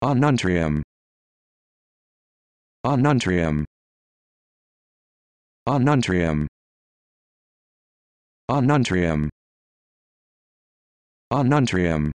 Onuntrium. Onuntrium. Onuntrium. Onuntrium. Onuntrium.